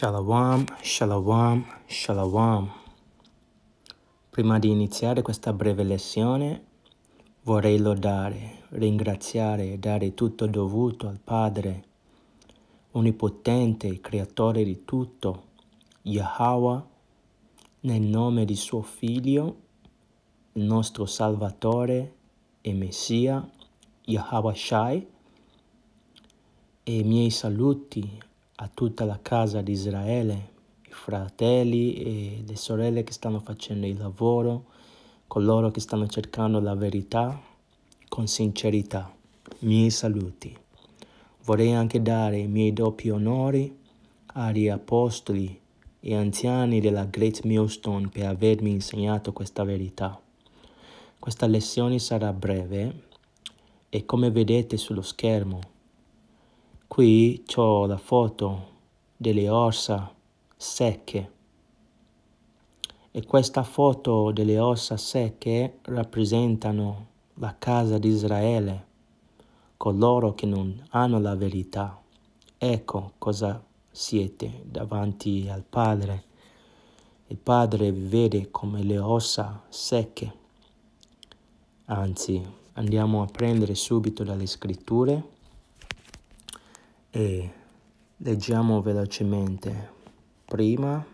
Shalom, shalom, shalom. Prima di iniziare questa breve lezione, vorrei lodare, ringraziare e dare tutto dovuto al Padre, onnipotente, creatore di tutto, Yahweh, nel nome di suo Figlio, il nostro Salvatore e Messia, Yahweh Shai, e i miei saluti a tutta la casa di Israele, i fratelli e le sorelle che stanno facendo il lavoro, coloro che stanno cercando la verità con sincerità. I miei saluti. Vorrei anche dare i miei doppi onori agli apostoli e anziani della Great Millstone per avermi insegnato questa verità. Questa lezione sarà breve e come vedete sullo schermo Qui c'ho la foto delle ossa secche e questa foto delle ossa secche rappresentano la casa di Israele, coloro che non hanno la verità. Ecco cosa siete davanti al Padre. Il Padre vi vede come le ossa secche. Anzi, andiamo a prendere subito dalle scritture e leggiamo velocemente prima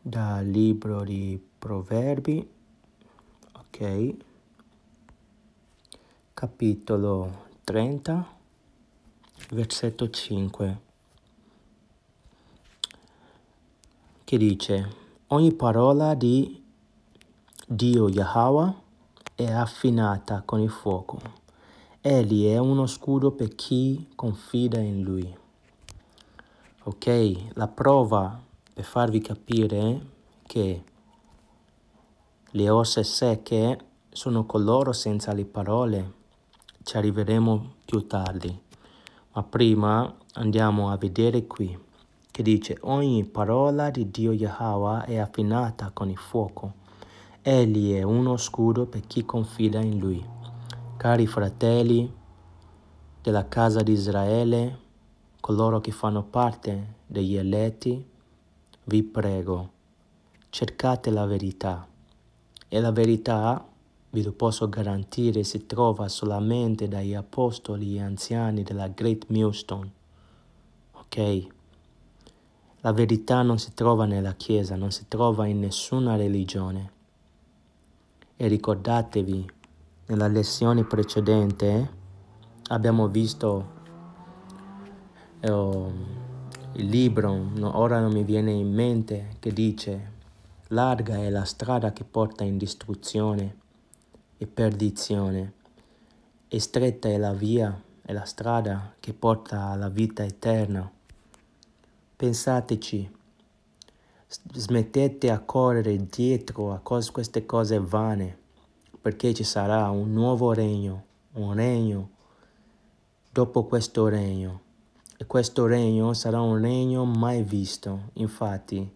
dal libro di Proverbi, ok, capitolo 30, versetto 5, che dice, ogni parola di Dio Yahweh è affinata con il fuoco Egli è uno scudo per chi confida in lui. Ok, la prova per farvi capire che le ossa secche sono coloro senza le parole. Ci arriveremo più tardi. Ma prima andiamo a vedere qui che dice ogni parola di Dio Yahweh è affinata con il fuoco. Egli è uno scudo per chi confida in lui. Cari fratelli della casa di Israele, coloro che fanno parte degli eletti, vi prego, cercate la verità. E la verità, ve lo posso garantire, si trova solamente dagli apostoli e anziani della Great Millstone. Ok? La verità non si trova nella Chiesa, non si trova in nessuna religione. E ricordatevi nella lezione precedente abbiamo visto eh, oh, il libro, no, ora non mi viene in mente, che dice larga è la strada che porta in distruzione e perdizione e stretta è la via, è la strada che porta alla vita eterna. Pensateci, smettete a correre dietro a cose, queste cose vane perché ci sarà un nuovo regno, un regno dopo questo regno. E questo regno sarà un regno mai visto. Infatti,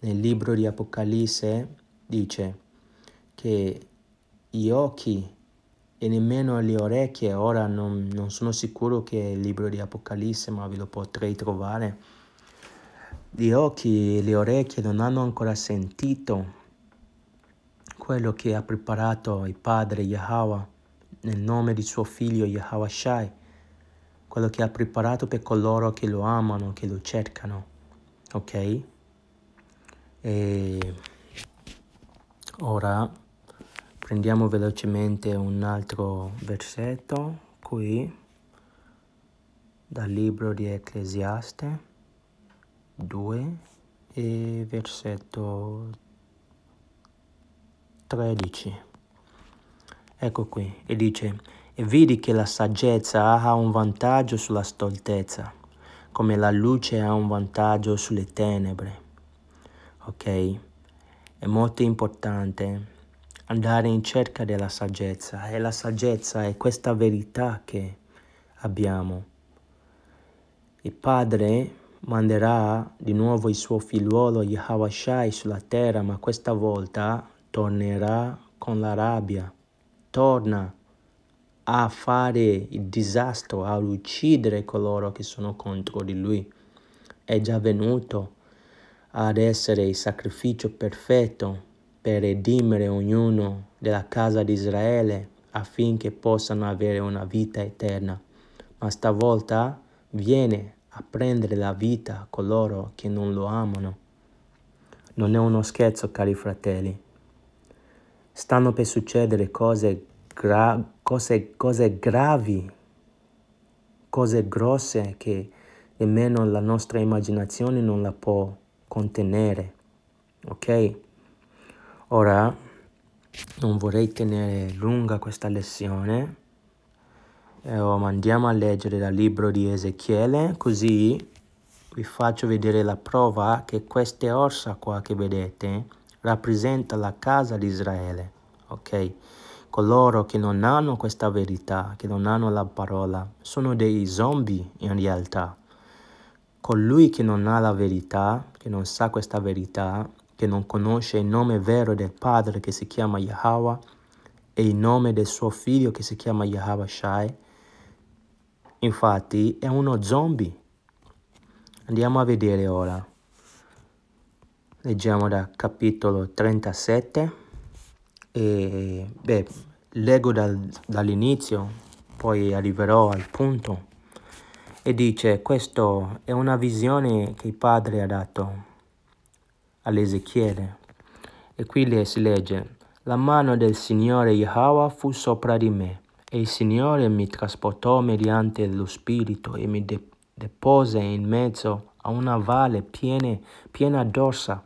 nel libro di Apocalisse dice che gli occhi e nemmeno le orecchie, ora non, non sono sicuro che è il libro di Apocalisse, ma ve lo potrei trovare. Gli occhi e le orecchie non hanno ancora sentito quello che ha preparato il Padre Yahweh nel nome di suo figlio Yahweh Shai, quello che ha preparato per coloro che lo amano, che lo cercano, ok? E ora prendiamo velocemente un altro versetto qui dal libro di Ecclesiaste 2 e versetto 13. Ecco qui, e dice, e vedi che la saggezza ha un vantaggio sulla stoltezza, come la luce ha un vantaggio sulle tenebre. Ok? È molto importante andare in cerca della saggezza e la saggezza è questa verità che abbiamo. Il Padre manderà di nuovo il suo figliuolo Yahawashai sulla terra, ma questa volta tornerà con la rabbia, torna a fare il disastro, a uccidere coloro che sono contro di lui. È già venuto ad essere il sacrificio perfetto per redimere ognuno della casa di Israele affinché possano avere una vita eterna. Ma stavolta viene a prendere la vita a coloro che non lo amano. Non è uno scherzo, cari fratelli stanno per succedere cose, gra- cose, cose gravi, cose grosse che nemmeno la nostra immaginazione non la può contenere. Ok? Ora non vorrei tenere lunga questa lezione. Eh, oh, andiamo a leggere dal libro di Ezechiele, così vi faccio vedere la prova che queste orsa qua che vedete rappresenta la casa di Israele, ok? Coloro che non hanno questa verità, che non hanno la parola, sono dei zombie in realtà. Colui che non ha la verità, che non sa questa verità, che non conosce il nome vero del Padre che si chiama Yahweh e il nome del suo figlio che si chiama Yahweh Shai, infatti è uno zombie. Andiamo a vedere ora. Leggiamo dal capitolo 37 e beh, leggo dal, dall'inizio, poi arriverò al punto e dice questa è una visione che il padre ha dato all'Ezechiele e qui si legge la mano del Signore Yahweh fu sopra di me e il Signore mi trasportò mediante lo Spirito e mi de- depose in mezzo a una valle piena, piena d'orsa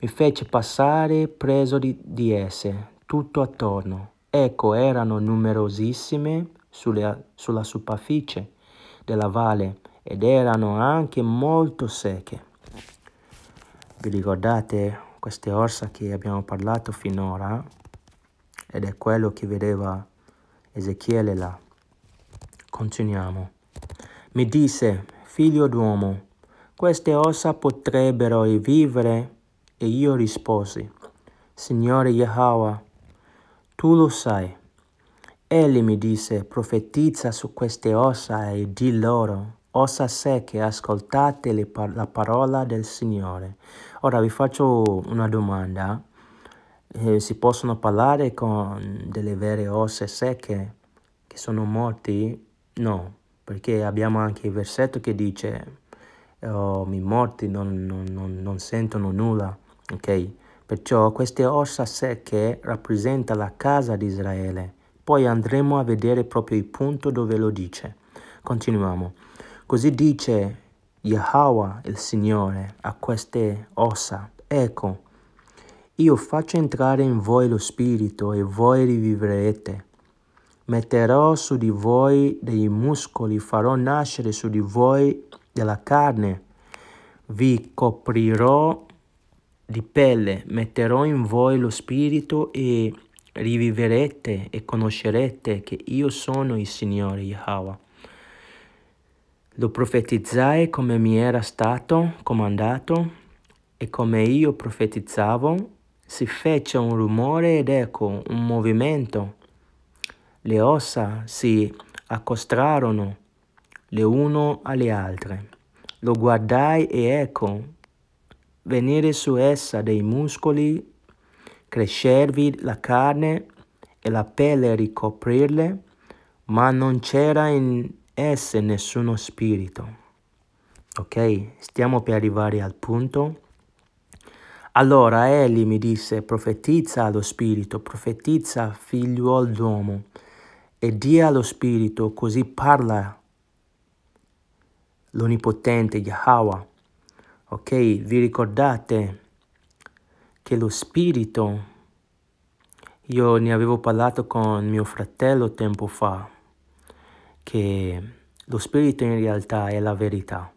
mi fece passare preso di, di esse, tutto attorno. Ecco, erano numerosissime sulle, sulla superficie della valle ed erano anche molto secche. Vi ricordate queste orsa che abbiamo parlato finora? Ed è quello che vedeva Ezechiele là. Continuiamo. Mi disse, figlio d'uomo, queste ossa potrebbero rivivere e io risposi, Signore Yahweh, tu lo sai. Egli mi disse, profetizza su queste ossa e di loro, ossa secche, ascoltate par la parola del Signore. Ora vi faccio una domanda. Eh, si possono parlare con delle vere ossa secche che sono morti? No, perché abbiamo anche il versetto che dice, oh, i morti non, non, non, non sentono nulla ok? Perciò queste ossa secche rappresentano la casa di Israele. Poi andremo a vedere proprio il punto dove lo dice. Continuiamo. Così dice Yahweh il Signore a queste ossa. Ecco, io faccio entrare in voi lo spirito e voi rivivrete. Metterò su di voi dei muscoli, farò nascere su di voi della carne. Vi coprirò di pelle metterò in voi lo spirito e riviverete e conoscerete che io sono il Signore Yahweh. Lo profetizzai come mi era stato comandato e come io profetizzavo si fece un rumore ed ecco un movimento. Le ossa si accostrarono le uno alle altre. Lo guardai e ecco venire su essa dei muscoli, crescervi la carne e la pelle ricoprirle, ma non c'era in esse nessuno spirito. Ok, stiamo per arrivare al punto. Allora egli mi disse, profetizza allo spirito, profetizza figliuol d'uomo, e dia allo spirito, così parla l'Onipotente Yahweh Ok, vi ricordate che lo spirito, io ne avevo parlato con mio fratello tempo fa, che lo spirito in realtà è la verità.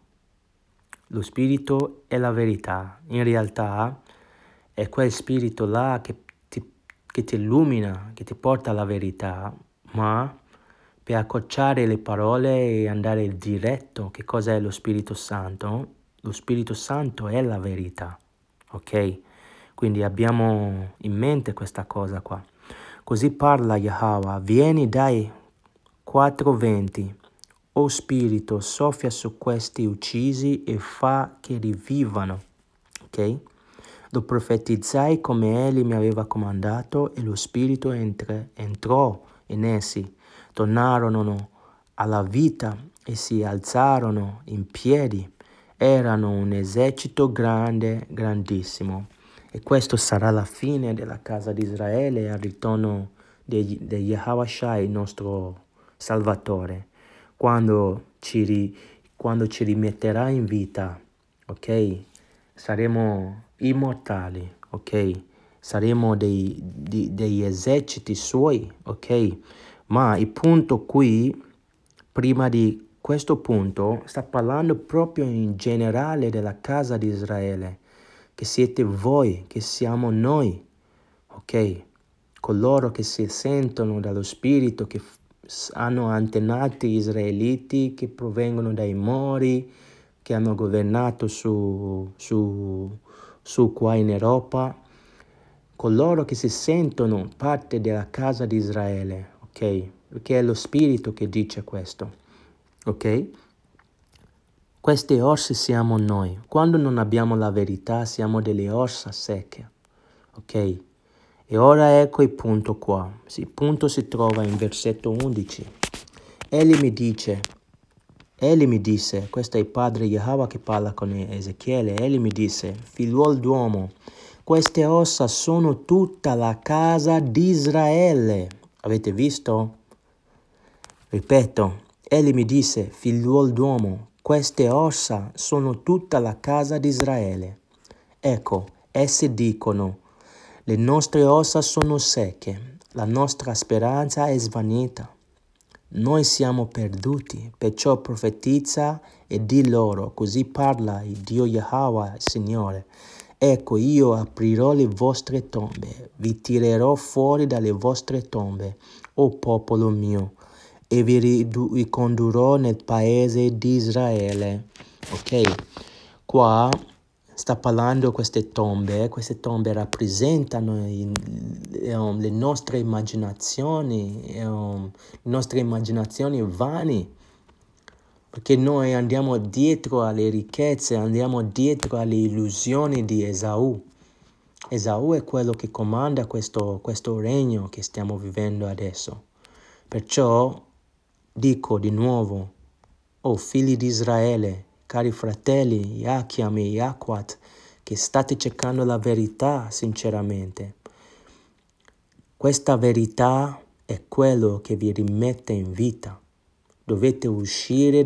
Lo spirito è la verità. In realtà è quel spirito là che ti, che ti illumina, che ti porta alla verità, ma per accorciare le parole e andare diretto, che cos'è lo Spirito Santo? Lo Spirito Santo è la verità, ok? Quindi abbiamo in mente questa cosa qua. Così parla Yahweh, vieni dai quattro venti, o Spirito, soffia su questi uccisi e fa che rivivano, ok? Lo profetizzai come egli mi aveva comandato e lo Spirito entra, entrò in essi, tornarono alla vita e si alzarono in piedi erano un esercito grande, grandissimo. E questa sarà la fine della casa di Israele al ritorno di, di Yahawashah, il nostro Salvatore, quando ci, ri, quando ci rimetterà in vita, ok? Saremo immortali, ok? Saremo dei, dei, degli eserciti suoi, ok? Ma il punto qui, prima di questo punto sta parlando proprio in generale della casa di Israele, che siete voi, che siamo noi, ok? Coloro che si sentono dallo Spirito, che hanno antenati israeliti, che provengono dai Mori, che hanno governato su, su, su qua in Europa, coloro che si sentono parte della casa di Israele, ok? Perché è lo Spirito che dice questo ok? Queste ossa siamo noi. Quando non abbiamo la verità siamo delle ossa secche, ok? E ora ecco il punto qua. Il punto si trova in versetto 11. Egli mi dice, Egli mi disse, questo è il padre Yahweh che parla con Ezechiele, Egli mi disse, figliuol d'uomo, queste ossa sono tutta la casa di Israele. Avete visto? Ripeto, Egli mi disse, figliuol d'uomo, queste ossa sono tutta la casa di Israele. Ecco, essi dicono, le nostre ossa sono secche, la nostra speranza è svanita. Noi siamo perduti, perciò profetizza e di loro, così parla il Dio Yahweh, Signore. Ecco, io aprirò le vostre tombe, vi tirerò fuori dalle vostre tombe, o popolo mio e vi ricondurrò nel paese di Israele. Ok? Qua sta parlando queste tombe, eh. queste tombe rappresentano um, le nostre immaginazioni, um, le nostre immaginazioni vane, perché noi andiamo dietro alle ricchezze, andiamo dietro alle illusioni di Esaù. Esaù è quello che comanda questo, questo regno che stiamo vivendo adesso. Perciò Dico di nuovo, o oh figli di Israele, cari fratelli, Yachiam e Yaquat, che state cercando la verità sinceramente. Questa verità è quello che vi rimette in vita. Dovete uscire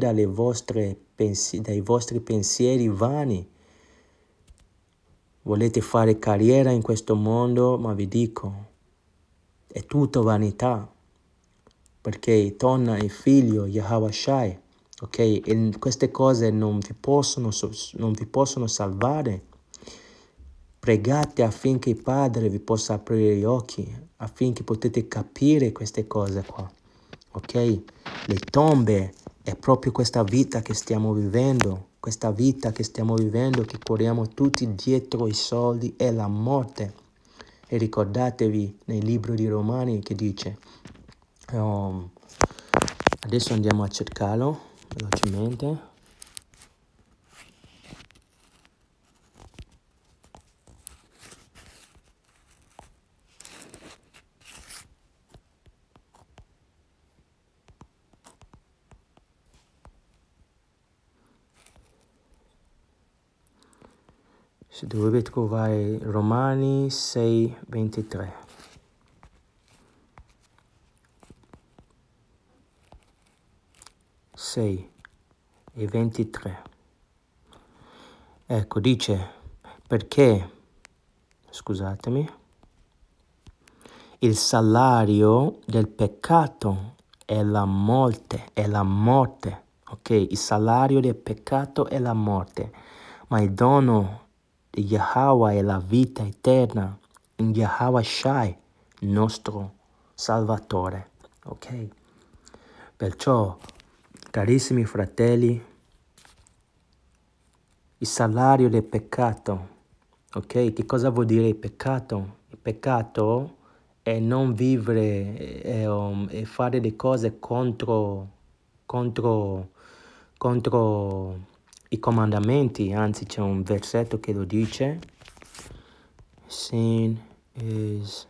pensi- dai vostri pensieri vani. Volete fare carriera in questo mondo, ma vi dico, è tutto vanità perché torna il figlio Yahweh Shai, ok? E queste cose non vi possono, non vi possono salvare. Pregate affinché il Padre vi possa aprire gli occhi, affinché potete capire queste cose qua, ok? Le tombe è proprio questa vita che stiamo vivendo, questa vita che stiamo vivendo che corriamo tutti dietro i soldi e la morte. E ricordatevi nel libro di Romani che dice Um, adesso andiamo a cercarlo velocemente. si dovrebbe trovare Romani 6, 23. 6 e 23. Ecco, dice perché, scusatemi, il salario del peccato è la morte, è la morte, ok? Il salario del peccato è la morte, ma il dono di Yahweh è la vita eterna in Yahweh Shai, nostro Salvatore, ok? Perciò Carissimi fratelli, il salario del peccato, ok? Che cosa vuol dire il peccato? Il peccato è non vivere e um, fare le cose contro, contro, contro i comandamenti, anzi c'è un versetto che lo dice. Sin is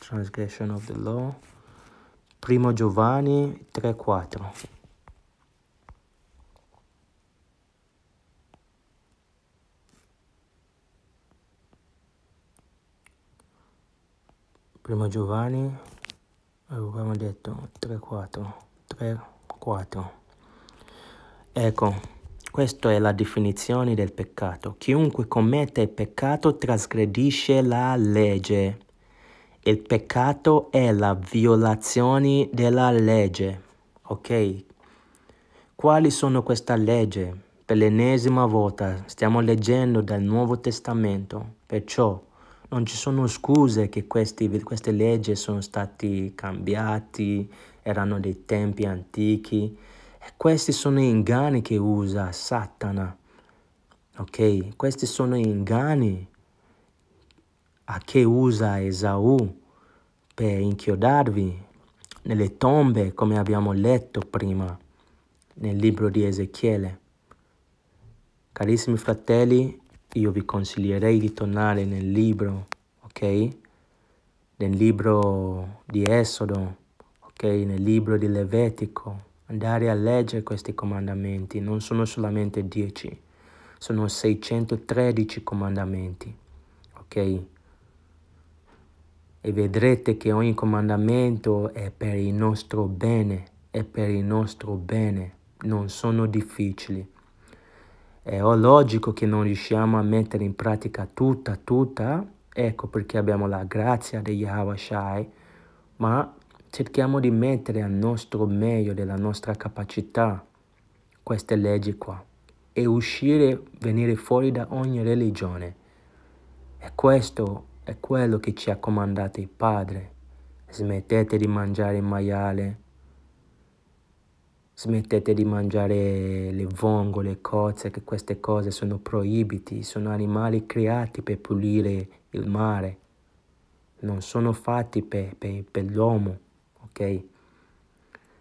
transgression of the law. Primo Giovanni 3:4. Prima Giovanni avevamo detto 3 4 3 4. Ecco, questa è la definizione del peccato. Chiunque commette il peccato trasgredisce la legge. Il peccato è la violazione della legge. Ok? Quali sono queste leggi? Per l'ennesima volta stiamo leggendo dal Nuovo Testamento. Perciò non ci sono scuse che questi, queste leggi sono state cambiate, erano dei tempi antichi. E questi sono inganni che usa Satana. Ok? Questi sono inganni a che usa Esaù per inchiodarvi nelle tombe, come abbiamo letto prima nel libro di Ezechiele. Carissimi fratelli, io vi consiglierei di tornare nel libro, ok? Nel libro di Esodo, ok? Nel libro di Levetico, andare a leggere questi comandamenti, non sono solamente 10, sono 613 comandamenti, ok? E vedrete che ogni comandamento è per il nostro bene, è per il nostro bene, non sono difficili. È logico che non riusciamo a mettere in pratica tutta, tutta, ecco perché abbiamo la grazia di Yahweh Shai, ma cerchiamo di mettere al nostro meglio della nostra capacità queste leggi qua e uscire, venire fuori da ogni religione. E questo è quello che ci ha comandato il Padre. Smettete di mangiare il maiale, Smettete di mangiare le vongole, cozze, che queste cose sono proibiti, sono animali creati per pulire il mare, non sono fatti per, per, per l'uomo, ok?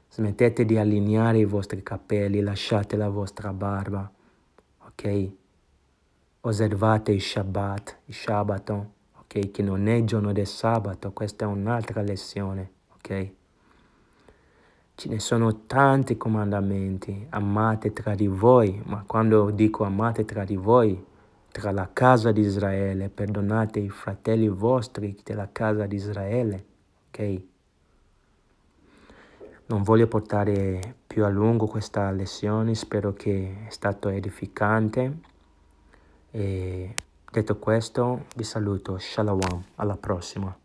Smettete di allineare i vostri capelli, lasciate la vostra barba, ok? Osservate il Shabbat, il Shabbaton, ok? Che non è il giorno del sabato, questa è un'altra lezione, ok? Ce ne sono tanti comandamenti, amate tra di voi, ma quando dico amate tra di voi, tra la casa di Israele, perdonate i fratelli vostri della casa di Israele, ok? Non voglio portare più a lungo questa lezione, spero che è stato edificante. E detto questo, vi saluto, shalom, alla prossima.